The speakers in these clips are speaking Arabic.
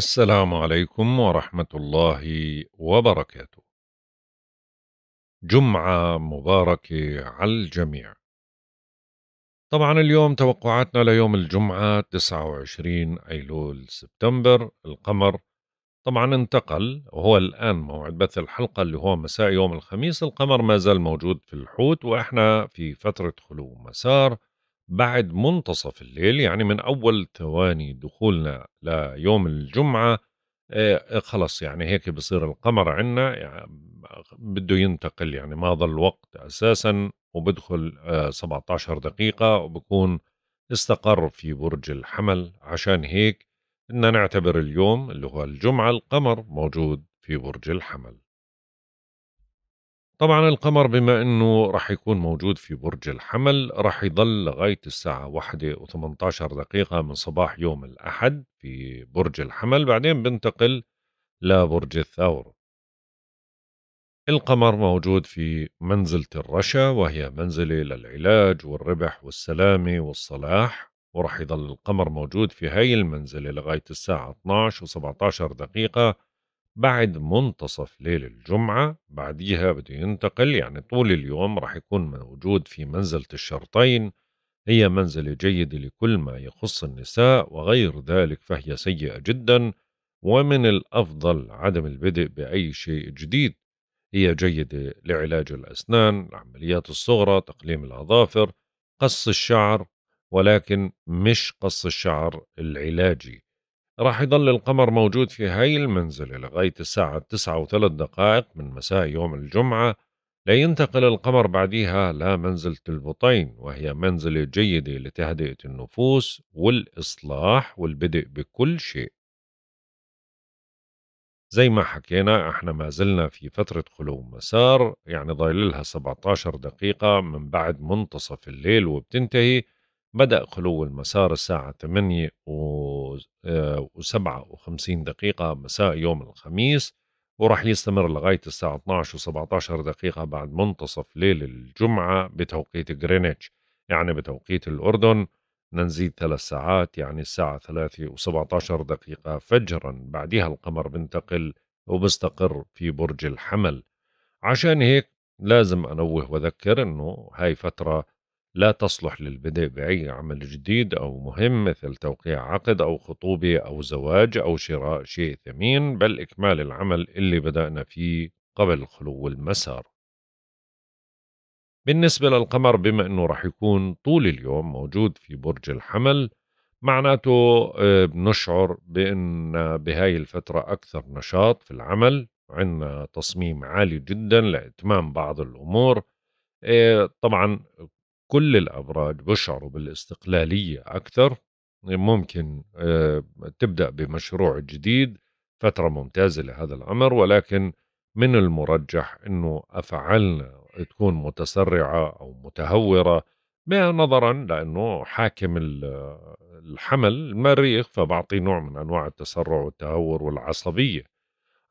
السلام عليكم ورحمة الله وبركاته. جمعة مباركة على الجميع. طبعا اليوم توقعاتنا ليوم الجمعة 29 أيلول سبتمبر القمر طبعا انتقل وهو الآن موعد بث الحلقة اللي هو مساء يوم الخميس القمر ما زال موجود في الحوت وإحنا في فترة خلو مسار بعد منتصف الليل يعني من أول ثواني دخولنا ليوم الجمعة آه، خلص يعني هيك بصير القمر عنا يعني بده ينتقل يعني ما ضل وقت أساسا وبدخل 17 آه، دقيقة وبكون استقر في برج الحمل عشان هيك بدنا نعتبر اليوم اللي هو الجمعة القمر موجود في برج الحمل طبعا القمر بما انه راح يكون موجود في برج الحمل راح يضل لغايه الساعه 1 و18 دقيقه من صباح يوم الاحد في برج الحمل بعدين بنتقل لبرج الثور القمر موجود في منزلة الرشا وهي منزلة للعلاج والربح والسلامة والصلاح ورح يظل القمر موجود في هاي المنزلة لغاية الساعة 12 و17 دقيقة بعد منتصف ليل الجمعة بعديها بده ينتقل يعني طول اليوم راح يكون موجود في منزلة الشرطين هي منزلة جيدة لكل ما يخص النساء وغير ذلك فهي سيئة جدا ومن الأفضل عدم البدء بأي شيء جديد هي جيدة لعلاج الأسنان العمليات الصغرى تقليم الأظافر قص الشعر ولكن مش قص الشعر العلاجي راح يظل القمر موجود في هاي المنزلة لغاية الساعة التسعة وثلاث دقائق من مساء يوم الجمعة لينتقل القمر بعديها لمنزلة البطين وهي منزلة جيدة لتهدئة النفوس والإصلاح والبدء بكل شيء زي ما حكينا احنا ما زلنا في فترة خلو مسار يعني ضايل لها 17 دقيقة من بعد منتصف الليل وبتنتهي بدأ خلو المسار الساعة 8 و57 آه، دقيقة مساء يوم الخميس وراح يستمر لغاية الساعة 12 و17 دقيقة بعد منتصف ليل الجمعة بتوقيت غرينتش يعني بتوقيت الأردن نزيد ثلاث ساعات يعني الساعة 3 و17 دقيقة فجرا بعدها القمر بنتقل وبستقر في برج الحمل عشان هيك لازم أنوه وأذكر أنه هاي فترة لا تصلح للبدء بأي عمل جديد أو مهم مثل توقيع عقد أو خطوبة أو زواج أو شراء شيء ثمين بل إكمال العمل اللي بدأنا فيه قبل خلو المسار بالنسبة للقمر بما أنه رح يكون طول اليوم موجود في برج الحمل معناته آه، بنشعر بأن بهاي الفترة أكثر نشاط في العمل عندنا تصميم عالي جدا لإتمام بعض الأمور آه، طبعا كل الأبراج بشعروا بالاستقلالية أكثر ممكن آه، تبدأ بمشروع جديد فترة ممتازة لهذا الأمر ولكن من المرجح أنه أفعالنا تكون متسرعة أو متهورة نظرا لأنه حاكم الحمل المريخ فبعطي نوع من أنواع التسرع والتهور والعصبية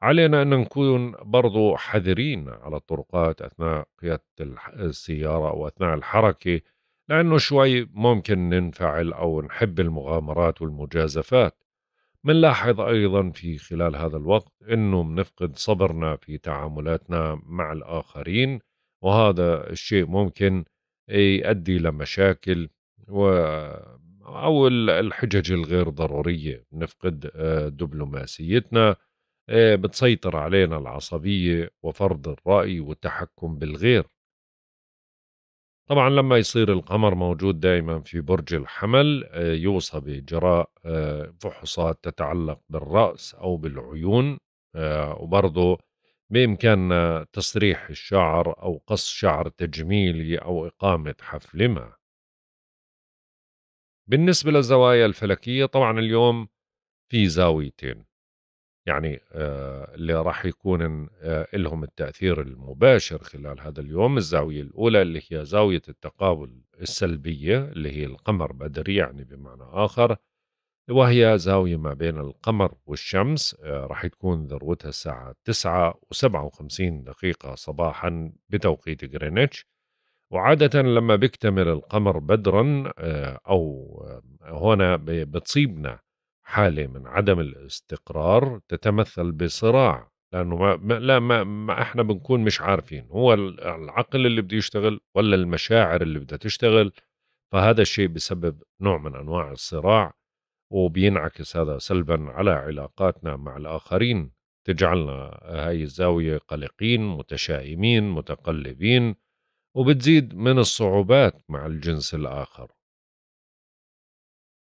علينا أن نكون برضو حذرين على الطرقات أثناء قيادة السيارة أو أثناء الحركة لأنه شوي ممكن ننفعل أو نحب المغامرات والمجازفات منلاحظ أيضا في خلال هذا الوقت أنه منفقد صبرنا في تعاملاتنا مع الآخرين وهذا الشيء ممكن يؤدي لمشاكل و أو الحجج الغير ضرورية نفقد آه، دبلوماسيتنا آه، بتسيطر علينا العصبية وفرض الرأي والتحكم بالغير طبعا لما يصير القمر موجود دائما في برج الحمل آه، يوصى بإجراء آه، فحوصات تتعلق بالرأس أو بالعيون وبرضه بإمكاننا تسريح الشعر أو قص شعر تجميلي أو إقامة حفل ما بالنسبة للزوايا الفلكية طبعا اليوم في زاويتين يعني آه، اللي راح يكون آه، لهم التأثير المباشر خلال هذا اليوم الزاوية الأولى اللي هي زاوية التقابل السلبية اللي هي القمر بدري يعني بمعنى آخر وهي زاوية ما بين القمر والشمس آه، راح تكون ذروتها الساعة 9 و57 دقيقة صباحا بتوقيت غرينتش وعادة لما بيكتمل القمر بدرا أو هنا بتصيبنا حاله من عدم الاستقرار تتمثل بصراع لانه ما, ما لا ما, ما احنا بنكون مش عارفين هو العقل اللي بده يشتغل ولا المشاعر اللي بدها تشتغل فهذا الشيء بسبب نوع من انواع الصراع وبينعكس هذا سلبا على علاقاتنا مع الاخرين تجعلنا هاي الزاويه قلقين متشائمين متقلبين وبتزيد من الصعوبات مع الجنس الاخر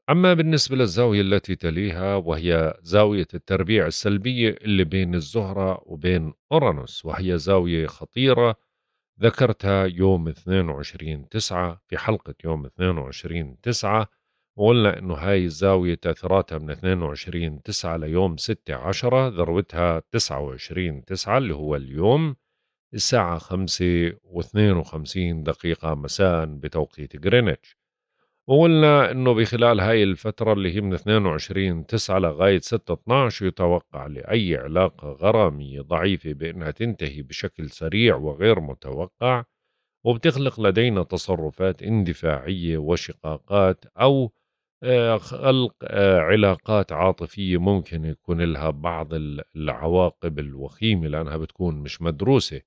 أما بالنسبة للزاوية التي تليها وهي زاوية التربيع السلبية اللي بين الزهرة وبين أورانوس وهي زاوية خطيرة ذكرتها يوم 22 تسعة في حلقة يوم 22 تسعة وقلنا أنه هاي الزاوية تأثيراتها من 22 تسعة ليوم 6 عشرة ذروتها 29 تسعة اللي هو اليوم الساعة 5 و52 دقيقة مساء بتوقيت غرينتش وقلنا انه بخلال هاي الفترة اللي هي من 22 9 لغاية 6 12 يتوقع لأي علاقة غرامية ضعيفة بأنها تنتهي بشكل سريع وغير متوقع وبتخلق لدينا تصرفات اندفاعية وشقاقات أو آه، خلق آه، علاقات عاطفية ممكن يكون لها بعض العواقب الوخيمة لأنها بتكون مش مدروسة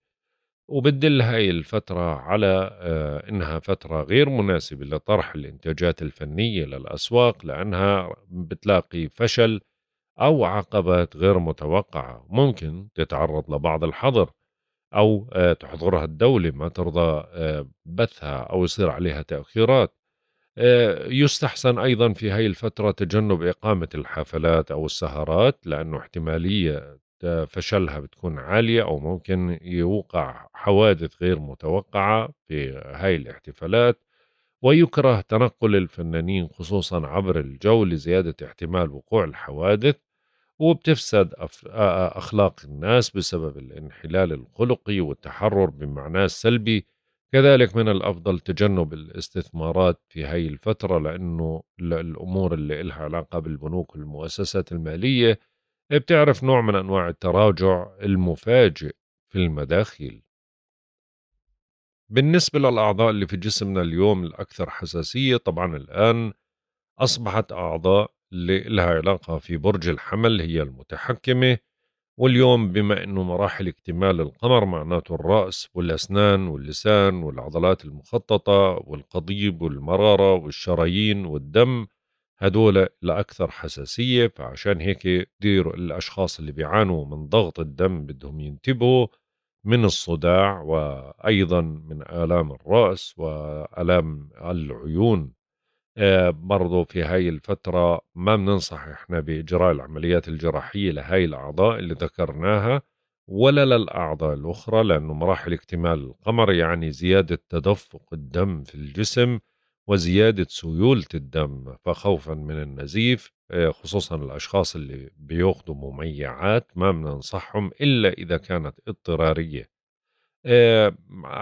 وبتدل هاي الفترة على آه، إنها فترة غير مناسبة لطرح الإنتاجات الفنية للأسواق لأنها بتلاقي فشل أو عقبات غير متوقعة ممكن تتعرض لبعض الحظر أو آه، تحظرها الدولة ما ترضى آه، بثها أو يصير عليها تأخيرات يستحسن أيضا في هاي الفترة تجنب إقامة الحفلات أو السهرات لأنه احتمالية فشلها بتكون عالية أو ممكن يوقع حوادث غير متوقعة في هاي الاحتفالات ويكره تنقل الفنانين خصوصا عبر الجو لزيادة احتمال وقوع الحوادث وبتفسد أخلاق الناس بسبب الانحلال الخلقي والتحرر بمعناه السلبي كذلك من الأفضل تجنب الاستثمارات في هاي الفترة لأنه الأمور اللي إلها علاقة بالبنوك والمؤسسات المالية إيه، بتعرف نوع من أنواع التراجع المفاجئ في المداخيل بالنسبة للأعضاء اللي في جسمنا اليوم الأكثر حساسية طبعا الآن أصبحت أعضاء اللي لها علاقة في برج الحمل هي المتحكمة واليوم بما أنه مراحل اكتمال القمر معناته الرأس والأسنان واللسان والعضلات المخططة والقضيب والمرارة والشرايين والدم هدول لأكثر حساسية فعشان هيك ديروا الأشخاص اللي بيعانوا من ضغط الدم بدهم ينتبهوا من الصداع وأيضا من آلام الرأس وآلام العيون آه، برضو في هاي الفترة ما بننصح إحنا بإجراء العمليات الجراحية لهاي الأعضاء اللي ذكرناها ولا للأعضاء الأخرى لأنه مراحل اكتمال القمر يعني زيادة تدفق الدم في الجسم وزيادة سيولة الدم فخوفا من النزيف آه، خصوصا الأشخاص اللي بياخدوا مميعات ما بننصحهم إلا إذا كانت اضطرارية آه،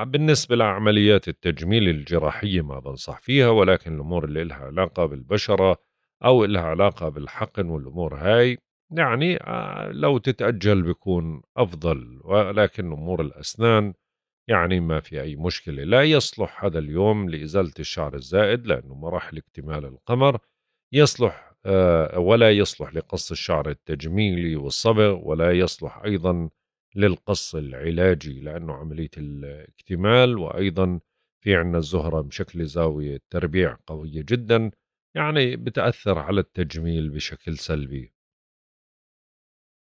بالنسبة لعمليات التجميل الجراحية ما بنصح فيها ولكن الأمور اللي لها علاقة بالبشرة أو لها علاقة بالحقن والأمور هاي يعني آه، لو تتأجل بيكون أفضل ولكن أمور الأسنان يعني ما في أي مشكلة لا يصلح هذا اليوم لإزالة الشعر الزائد لأنه مراحل اكتمال القمر يصلح آه، ولا يصلح لقص الشعر التجميلي والصبغ ولا يصلح أيضا للقص العلاجي لأنه عملية الاكتمال وأيضا في عنا الزهرة بشكل زاوية تربيع قوية جدا يعني بتأثر على التجميل بشكل سلبي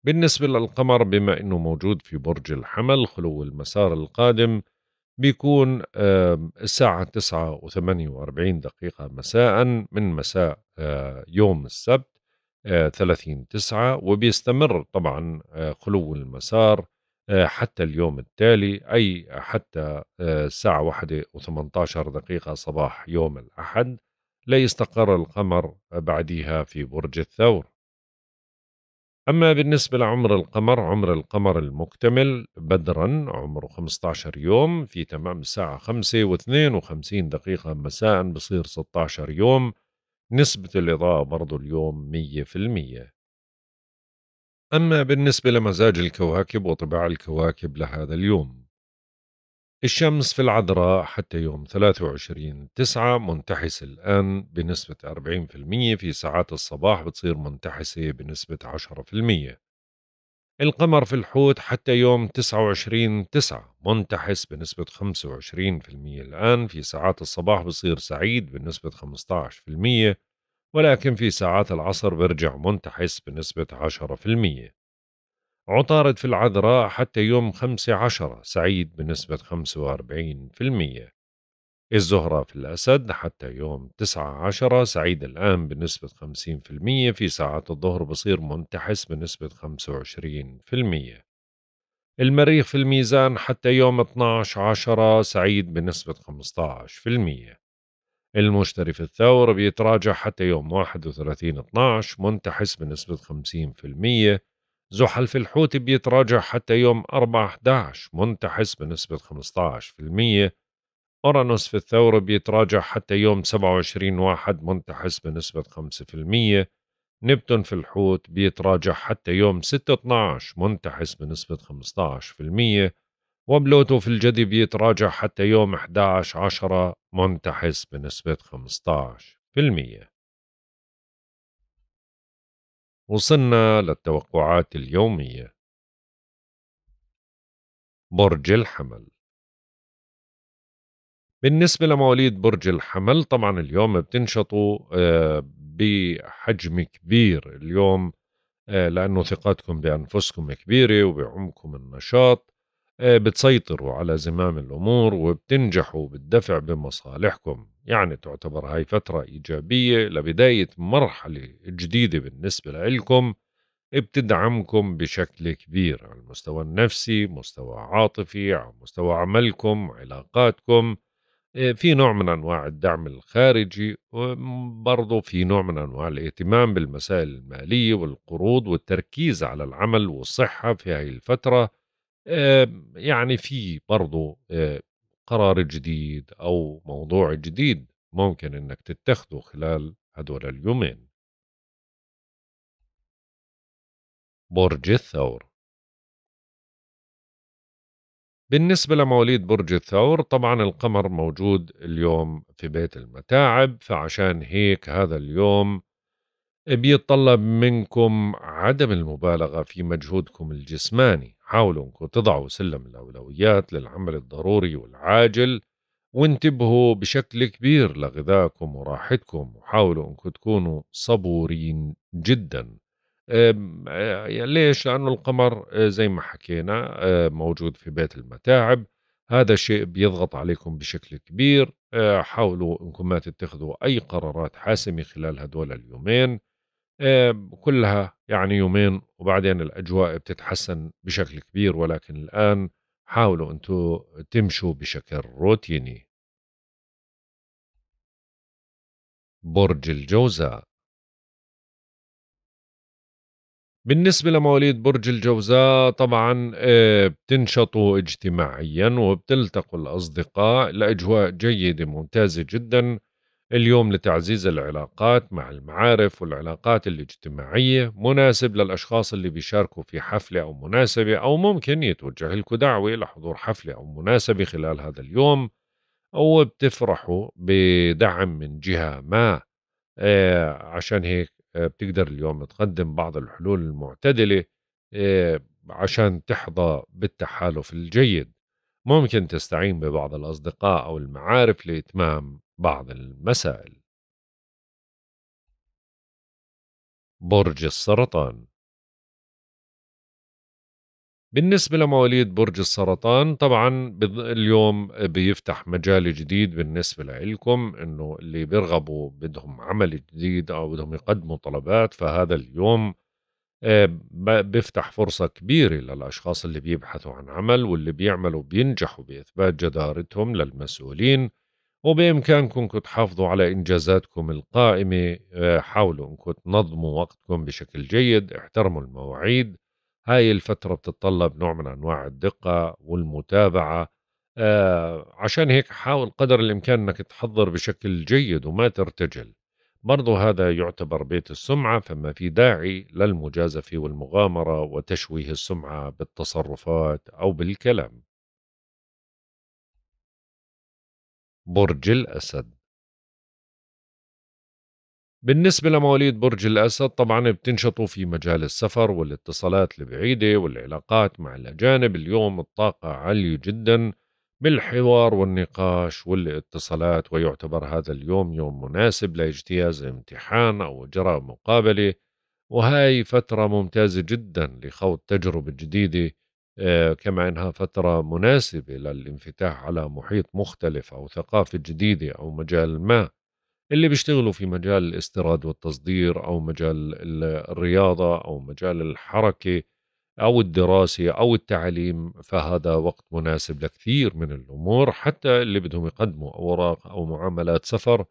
بالنسبة للقمر بما أنه موجود في برج الحمل خلو المسار القادم بيكون الساعة تسعة وثمانية واربعين دقيقة مساء من مساء يوم السبت ثلاثين تسعة وبيستمر طبعا خلو المسار حتى اليوم التالي أي حتى الساعة واحدة وثمانتاشر دقيقة صباح يوم الأحد لا يستقر القمر بعدها في برج الثور أما بالنسبة لعمر القمر عمر القمر المكتمل بدرا عمره 15 يوم في تمام الساعة 5 و 52 دقيقة مساء بصير 16 يوم نسبة الإضاءة برضو اليوم 100% أما بالنسبة لمزاج الكواكب وطباع الكواكب لهذا اليوم الشمس في العذراء حتى يوم 23 تسعة منتحسة الآن بنسبة 40% في ساعات الصباح بتصير منتحسة بنسبة 10% القمر في الحوت حتى يوم 29 تسعة منتحس بنسبة 25% الآن في ساعات الصباح بصير سعيد بنسبة 15% ولكن في ساعات العصر برجع منتحس بنسبة 10% عطارد في العذراء حتى يوم 15 سعيد بنسبة 45% الزهرة في الأسد حتى يوم 19 سعيد الآن بنسبة 50% في ساعات الظهر بصير منتحس بنسبة 25% المريخ في الميزان حتى يوم 12 عشرة سعيد بنسبة 15% المشتري في الثور بيتراجع حتى يوم 31 12 منتحس بنسبة المية زحل في الحوت بيتراجع حتى يوم 4/11 منتحس بنسبة 15% أورانوس في الثور بيتراجع حتى يوم 27 1 منتحس بنسبة 5% نبتون في الحوت بيتراجع حتى يوم 6 12 منتحس بنسبة 15% وبلوتو في الجدي بيتراجع حتى يوم 11 10 منتحس بنسبة 15% وصلنا للتوقعات اليومية برج الحمل بالنسبة لمواليد برج الحمل طبعا اليوم بتنشطوا آه، بحجم كبير اليوم آه، لأنه ثقتكم بأنفسكم كبيرة وبعمكم النشاط آه، بتسيطروا على زمام الأمور وبتنجحوا بالدفع بمصالحكم يعني تعتبر هاي فترة إيجابية لبداية مرحلة جديدة بالنسبة لإلكم بتدعمكم بشكل كبير على المستوى النفسي مستوى عاطفي على مستوى عملكم علاقاتكم آه، في نوع من أنواع الدعم الخارجي وبرضه في نوع من أنواع الاهتمام بالمسائل المالية والقروض والتركيز على العمل والصحة في هاي الفترة آه، يعني في برضه آه، قرار جديد أو موضوع جديد ممكن إنك تتخذه خلال هدول اليومين برج الثور بالنسبة لمواليد برج الثور طبعا القمر موجود اليوم في بيت المتاعب فعشان هيك هذا اليوم بيتطلب منكم عدم المبالغة في مجهودكم الجسماني حاولوا أنكم تضعوا سلم الأولويات للعمل الضروري والعاجل وانتبهوا بشكل كبير لغذائكم وراحتكم وحاولوا أنكم تكونوا صبورين جدا ليش؟ لأنه القمر آه، زي ما حكينا آه، موجود في بيت المتاعب هذا الشيء بيضغط عليكم بشكل كبير آه، حاولوا أنكم ما تتخذوا أي قرارات حاسمة خلال هدول اليومين آه، كلها يعني يومين وبعدين الأجواء بتتحسن بشكل كبير ولكن الآن حاولوا أنتوا تمشوا بشكل روتيني برج الجوزاء بالنسبة لمواليد برج الجوزاء طبعا آه، بتنشطوا اجتماعيا وبتلتقوا الأصدقاء الأجواء جيدة ممتازة جدا اليوم لتعزيز العلاقات مع المعارف والعلاقات الاجتماعية مناسب للأشخاص اللي بيشاركوا في حفلة أو مناسبة أو ممكن يتوجه لكم دعوة لحضور حفلة أو مناسبة خلال هذا اليوم أو بتفرحوا بدعم من جهة ما آه، عشان هيك آه، بتقدر اليوم تقدم بعض الحلول المعتدلة آه، عشان تحظى بالتحالف الجيد ممكن تستعين ببعض الأصدقاء أو المعارف لإتمام بعض المسائل برج السرطان بالنسبة لمواليد برج السرطان طبعا اليوم بيفتح مجال جديد بالنسبة لإلكم انه اللي بيرغبوا بدهم عمل جديد او بدهم يقدموا طلبات فهذا اليوم آه، بيفتح فرصة كبيرة للأشخاص اللي بيبحثوا عن عمل واللي بيعملوا بينجحوا بإثبات جدارتهم للمسؤولين وبإمكانكم تحافظوا على إنجازاتكم القائمة آه، حاولوا أنكم تنظموا وقتكم بشكل جيد احترموا المواعيد هاي الفترة بتتطلب نوع من أنواع الدقة والمتابعة آه، عشان هيك حاول قدر الإمكان أنك تحضر بشكل جيد وما ترتجل برضه هذا يعتبر بيت السمعة فما في داعي للمجازفة والمغامرة وتشويه السمعة بالتصرفات أو بالكلام برج الأسد بالنسبة لمواليد برج الأسد طبعا بتنشطوا في مجال السفر والاتصالات البعيدة والعلاقات مع الأجانب اليوم الطاقة عالية جدا بالحوار والنقاش والاتصالات ويعتبر هذا اليوم يوم مناسب لاجتياز امتحان أو إجراء مقابلة وهاي فترة ممتازة جدا لخوض تجربة جديدة آه، كما انها فتره مناسبه للانفتاح على محيط مختلف او ثقافه جديده او مجال ما اللي بيشتغلوا في مجال الاستيراد والتصدير او مجال الرياضه او مجال الحركه او الدراسه او التعليم فهذا وقت مناسب لكثير من الامور حتى اللي بدهم يقدموا اوراق او معاملات سفر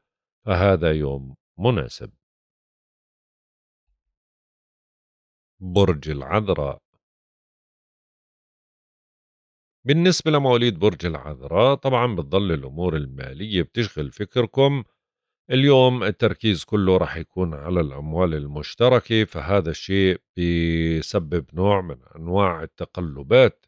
فهذا يوم مناسب برج العذراء بالنسبة لمواليد برج العذراء طبعا بتضل الأمور المالية بتشغل فكركم اليوم التركيز كله رح يكون على الأموال المشتركة فهذا الشيء بيسبب نوع من أنواع التقلبات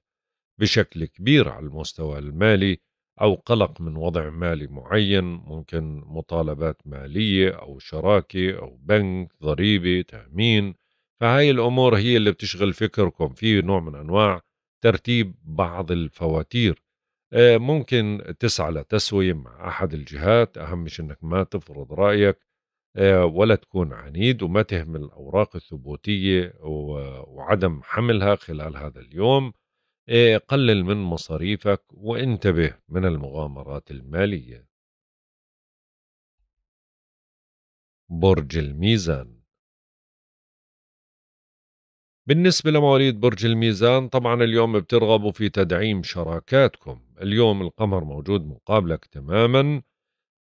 بشكل كبير على المستوى المالي أو قلق من وضع مالي معين ممكن مطالبات مالية أو شراكة أو بنك ضريبة تأمين فهاي الأمور هي اللي بتشغل فكركم في نوع من أنواع ترتيب بعض الفواتير آه، ممكن تسعى لتسوية مع أحد الجهات أهم شيء أنك ما تفرض رأيك آه، ولا تكون عنيد وما تهمل الأوراق الثبوتية وعدم حملها خلال هذا اليوم آه، قلل من مصاريفك وانتبه من المغامرات المالية برج الميزان بالنسبة لمواليد برج الميزان طبعا اليوم بترغبوا في تدعيم شراكاتكم اليوم القمر موجود مقابلك تماما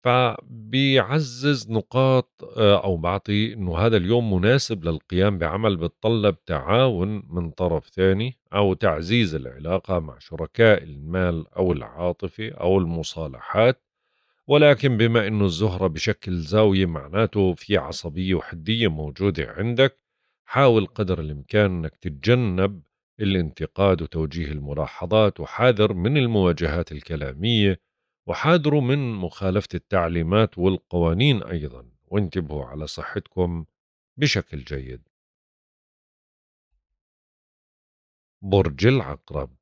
فبيعزز نقاط آه، أو بعطي أنه هذا اليوم مناسب للقيام بعمل بتطلب تعاون من طرف ثاني أو تعزيز العلاقة مع شركاء المال أو العاطفة أو المصالحات ولكن بما أنه الزهرة بشكل زاوية معناته في عصبية وحدية موجودة عندك حاول قدر الإمكان أنك تتجنب الانتقاد وتوجيه الملاحظات وحاذر من المواجهات الكلامية وحاذروا من مخالفة التعليمات والقوانين أيضا وانتبهوا على صحتكم بشكل جيد برج العقرب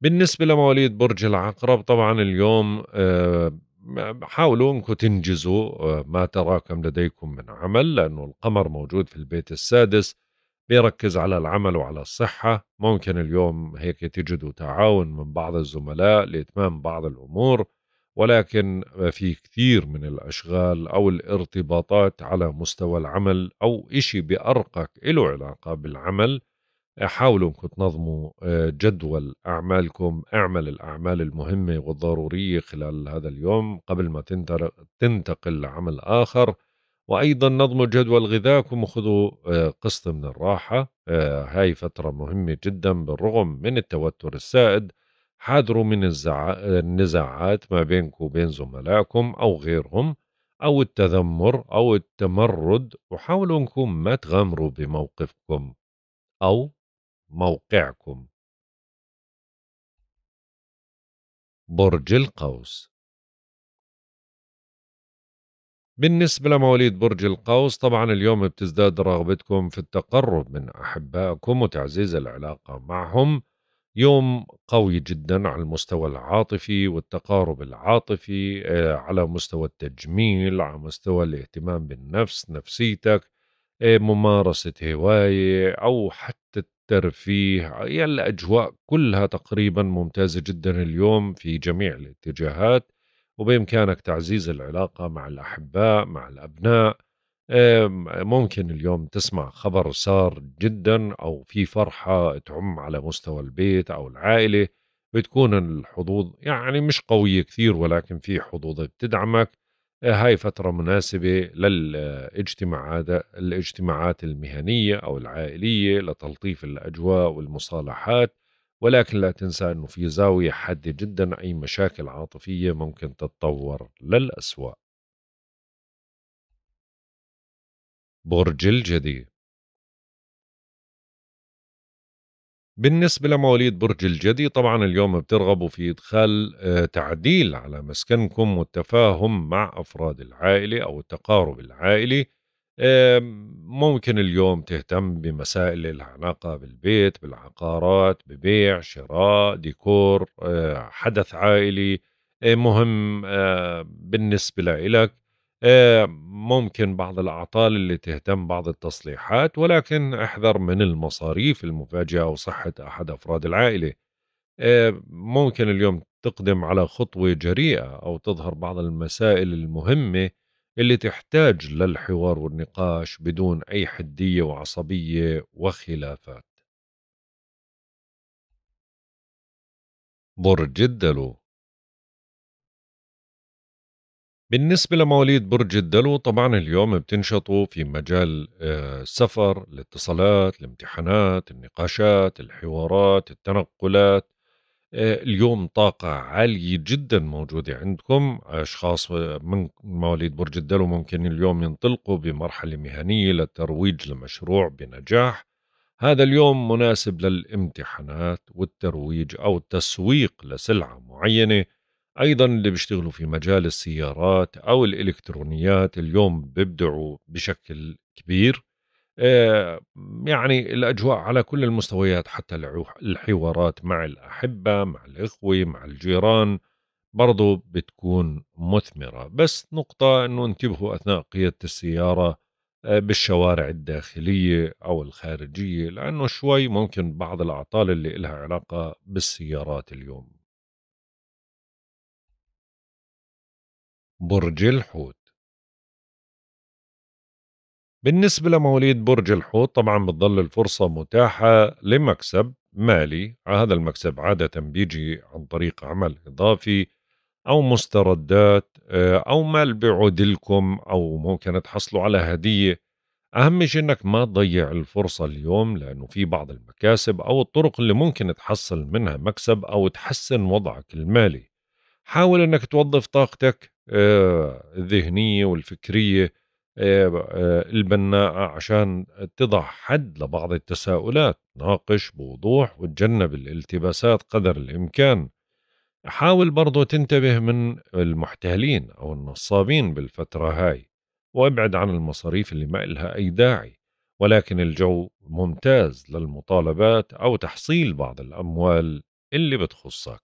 بالنسبة لمواليد برج العقرب طبعا اليوم آه، حاولوا انكم تنجزوا آه، ما تراكم لديكم من عمل لانه القمر موجود في البيت السادس بيركز على العمل وعلى الصحة ممكن اليوم هيك تجدوا تعاون من بعض الزملاء لإتمام بعض الأمور ولكن في كثير من الأشغال أو الارتباطات على مستوى العمل أو إشي بأرقك له علاقة بالعمل حاولوا انكم تنظموا آه، جدول اعمالكم اعمل الاعمال المهمه والضروريه خلال هذا اليوم قبل ما تنتقل لعمل اخر وايضا نظموا جدول غذائكم وخذوا آه، قسط من الراحه آه، هاي فتره مهمه جدا بالرغم من التوتر السائد حاذروا من النزاعات ما بينكم وبين زملائكم او غيرهم او التذمر او التمرد وحاولوا انكم ما تغامروا بموقفكم أو موقعكم برج القوس بالنسبة لمواليد برج القوس طبعا اليوم بتزداد رغبتكم في التقرب من أحبائكم وتعزيز العلاقة معهم يوم قوي جدا على المستوى العاطفي والتقارب العاطفي آه، على مستوى التجميل على مستوى الاهتمام بالنفس نفسيتك آه، ممارسة هواية أو حتى ترفيه يعني الأجواء كلها تقريبا ممتازة جدا اليوم في جميع الاتجاهات وبإمكانك تعزيز العلاقة مع الأحباء مع الأبناء ممكن اليوم تسمع خبر سار جدا أو في فرحة تعم على مستوى البيت أو العائلة بتكون الحظوظ يعني مش قوية كثير ولكن في حظوظ بتدعمك هاي فترة مناسبة للاجتماعات الاجتماعات المهنية أو العائلية لتلطيف الأجواء والمصالحات ولكن لا تنسى أنه في زاوية حادة جدا أي مشاكل عاطفية ممكن تتطور للأسوأ برج الجدي بالنسبة لمواليد برج الجدي طبعا اليوم بترغبوا في إدخال آه، تعديل على مسكنكم والتفاهم مع أفراد العائلة أو التقارب العائلي ممكن اليوم تهتم بمسائل العلاقة بالبيت بالعقارات ببيع شراء ديكور آه، حدث عائلي آه، مهم بالنسبة لك آه، ممكن بعض الأعطال اللي تهتم بعض التصليحات ولكن احذر من المصاريف المفاجئة أو صحة أحد أفراد العائلة آه، ممكن اليوم تقدم على خطوة جريئة أو تظهر بعض المسائل المهمة اللي تحتاج للحوار والنقاش بدون أي حدية وعصبية وخلافات برج الدلو بالنسبة لمواليد برج الدلو طبعا اليوم بتنشطوا في مجال آه، السفر الاتصالات الامتحانات النقاشات الحوارات التنقلات آه، اليوم طاقة عالية جدا موجودة عندكم أشخاص آه، من مواليد برج الدلو ممكن اليوم ينطلقوا بمرحلة مهنية للترويج لمشروع بنجاح هذا اليوم مناسب للامتحانات والترويج أو التسويق لسلعة معينة ايضا اللي بيشتغلوا في مجال السيارات او الالكترونيات اليوم بيبدعوا بشكل كبير آه، يعني الاجواء على كل المستويات حتى الحوارات مع الاحبه مع الاخوه مع الجيران برضو بتكون مثمره بس نقطه انه انتبهوا اثناء قياده السياره آه، بالشوارع الداخليه او الخارجيه لانه شوي ممكن بعض الاعطال اللي لها علاقه بالسيارات اليوم برج الحوت بالنسبة لمواليد برج الحوت طبعا بتضل الفرصة متاحة لمكسب مالي هذا المكسب عادة بيجي عن طريق عمل إضافي أو مستردات آه، أو مال بيعود لكم أو ممكن تحصلوا على هدية أهم شيء إنك ما تضيع الفرصة اليوم لأنه في بعض المكاسب أو الطرق اللي ممكن تحصل منها مكسب أو تحسن وضعك المالي حاول إنك توظف طاقتك آه، الذهنيه والفكريه آه، آه، البناءه عشان تضع حد لبعض التساؤلات ناقش بوضوح وتجنب الالتباسات قدر الامكان حاول برضه تنتبه من المحتالين او النصابين بالفتره هاي وابعد عن المصاريف اللي ما إلها أي داعي ولكن الجو ممتاز للمطالبات أو تحصيل بعض الأموال اللي بتخصك